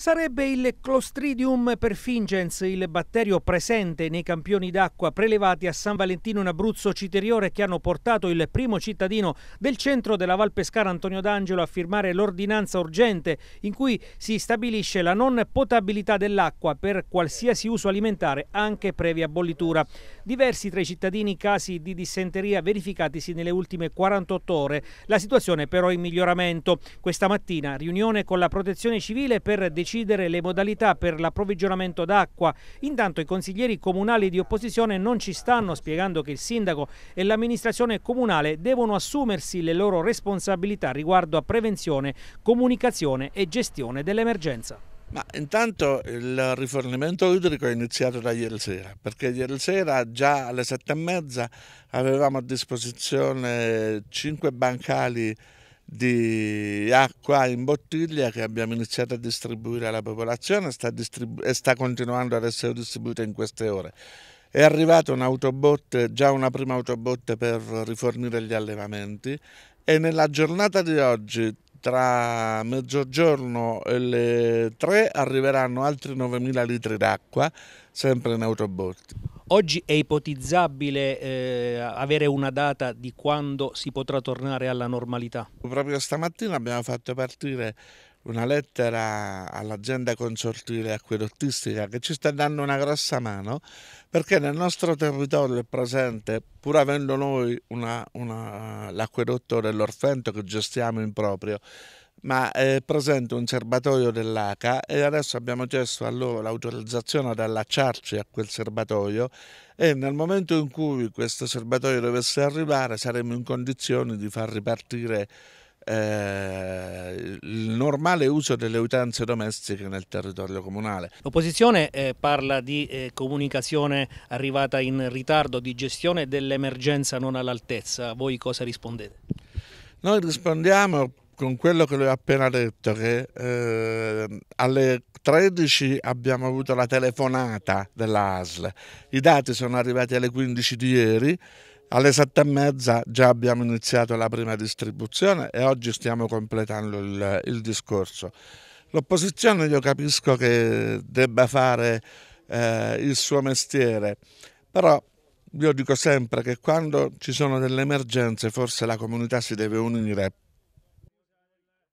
Sarebbe il Clostridium perfingens, il batterio presente nei campioni d'acqua prelevati a San Valentino in Abruzzo Citeriore che hanno portato il primo cittadino del centro della Val Pescara Antonio D'Angelo a firmare l'ordinanza urgente in cui si stabilisce la non potabilità dell'acqua per qualsiasi uso alimentare anche previa bollitura. Diversi tra i cittadini casi di dissenteria verificatisi nelle ultime 48 ore. La situazione è però in miglioramento. Questa mattina riunione con la Protezione Civile per decidere decidere le modalità per l'approvvigionamento d'acqua. Intanto i consiglieri comunali di opposizione non ci stanno, spiegando che il sindaco e l'amministrazione comunale devono assumersi le loro responsabilità riguardo a prevenzione, comunicazione e gestione dell'emergenza. Ma intanto il rifornimento idrico è iniziato da ieri sera, perché ieri sera già alle sette e mezza avevamo a disposizione cinque bancali di acqua in bottiglia che abbiamo iniziato a distribuire alla popolazione sta distribu e sta continuando ad essere distribuita in queste ore. È arrivata un'autobotte, già una prima autobotte per rifornire gli allevamenti e nella giornata di oggi tra mezzogiorno e le tre, arriveranno altri 9.000 litri d'acqua sempre in autobotte. Oggi è ipotizzabile eh, avere una data di quando si potrà tornare alla normalità? Proprio stamattina abbiamo fatto partire una lettera all'azienda consortile acquedottistica che ci sta dando una grossa mano perché nel nostro territorio è presente, pur avendo noi l'acquedotto dell'Orfento che gestiamo in proprio, ma è eh, presente un serbatoio dell'ACA e adesso abbiamo chiesto a loro l'autorizzazione ad allacciarci a quel serbatoio e nel momento in cui questo serbatoio dovesse arrivare saremmo in condizioni di far ripartire eh, il normale uso delle utenze domestiche nel territorio comunale. L'opposizione eh, parla di eh, comunicazione arrivata in ritardo, di gestione dell'emergenza non all'altezza. Voi cosa rispondete? Noi rispondiamo con quello che lui ha appena detto, che eh, alle 13 abbiamo avuto la telefonata della ASL, i dati sono arrivati alle 15 di ieri, alle 7 e mezza già abbiamo iniziato la prima distribuzione e oggi stiamo completando il, il discorso. L'opposizione io capisco che debba fare eh, il suo mestiere, però io dico sempre che quando ci sono delle emergenze forse la comunità si deve unire